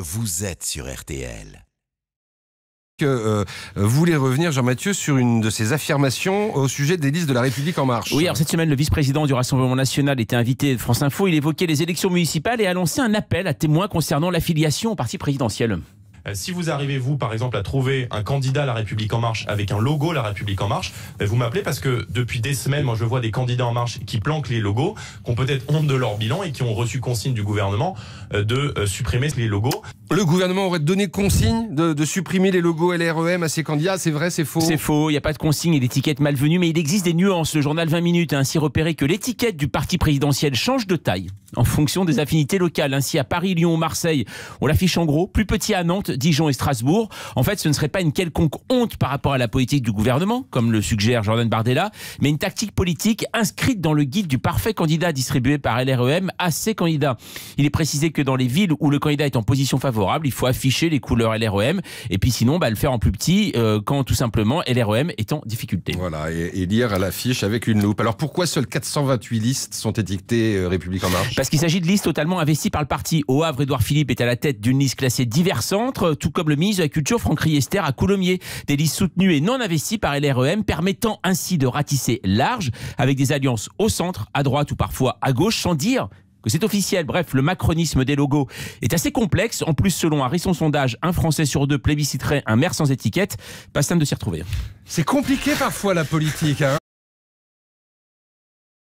Vous êtes sur RTL. Que, euh, vous voulez revenir, Jean-Mathieu, sur une de ses affirmations au sujet des listes de la République en marche. Oui, alors cette semaine, le vice-président du Rassemblement national était invité de France Info. Il évoquait les élections municipales et a lancé un appel à témoins concernant l'affiliation au parti présidentiel. Euh, si vous arrivez, vous, par exemple, à trouver un candidat à La République En Marche avec un logo La République En Marche, ben, vous m'appelez parce que depuis des semaines, moi, je vois des candidats En Marche qui planquent les logos, qui ont peut-être honte de leur bilan et qui ont reçu consigne du gouvernement euh, de euh, supprimer les logos. Le gouvernement aurait donné consigne de, supprimer les logos LREM à ses candidats. C'est vrai, c'est faux. C'est faux. Il n'y a pas de consigne et d'étiquette malvenue, mais il existe des nuances. Le journal 20 minutes a ainsi repéré que l'étiquette du parti présidentiel change de taille en fonction des affinités locales. Ainsi, à Paris, Lyon, Marseille, on l'affiche en gros. Plus petit à Nantes, Dijon et Strasbourg. En fait, ce ne serait pas une quelconque honte par rapport à la politique du gouvernement, comme le suggère Jordan Bardella, mais une tactique politique inscrite dans le guide du parfait candidat distribué par LREM à ses candidats. Il est précisé que dans les villes où le candidat est en position favorable, il faut afficher les couleurs LREM et puis sinon bah, le faire en plus petit euh, quand tout simplement LREM est en difficulté. Voilà, et, lire à l'affiche avec une loupe. Alors pourquoi seules 428 listes sont étiquetées Républicains euh, République en marche Parce qu'il s'agit de listes totalement investies par le parti. Au Havre, Édouard Philippe est à la tête d'une liste classée divers centres, tout comme le ministre de la Culture Franck Riester à Coulommiers. Des listes soutenues et non investies par LREM permettant ainsi de ratisser large avec des alliances au centre, à droite ou parfois à gauche sans dire que c'est officiel. Bref, le macronisme des logos est assez complexe. En plus, selon un récent sondage, un Français sur deux plébisciterait un maire sans étiquette. Pas simple de s'y retrouver. C'est compliqué parfois la politique. Hein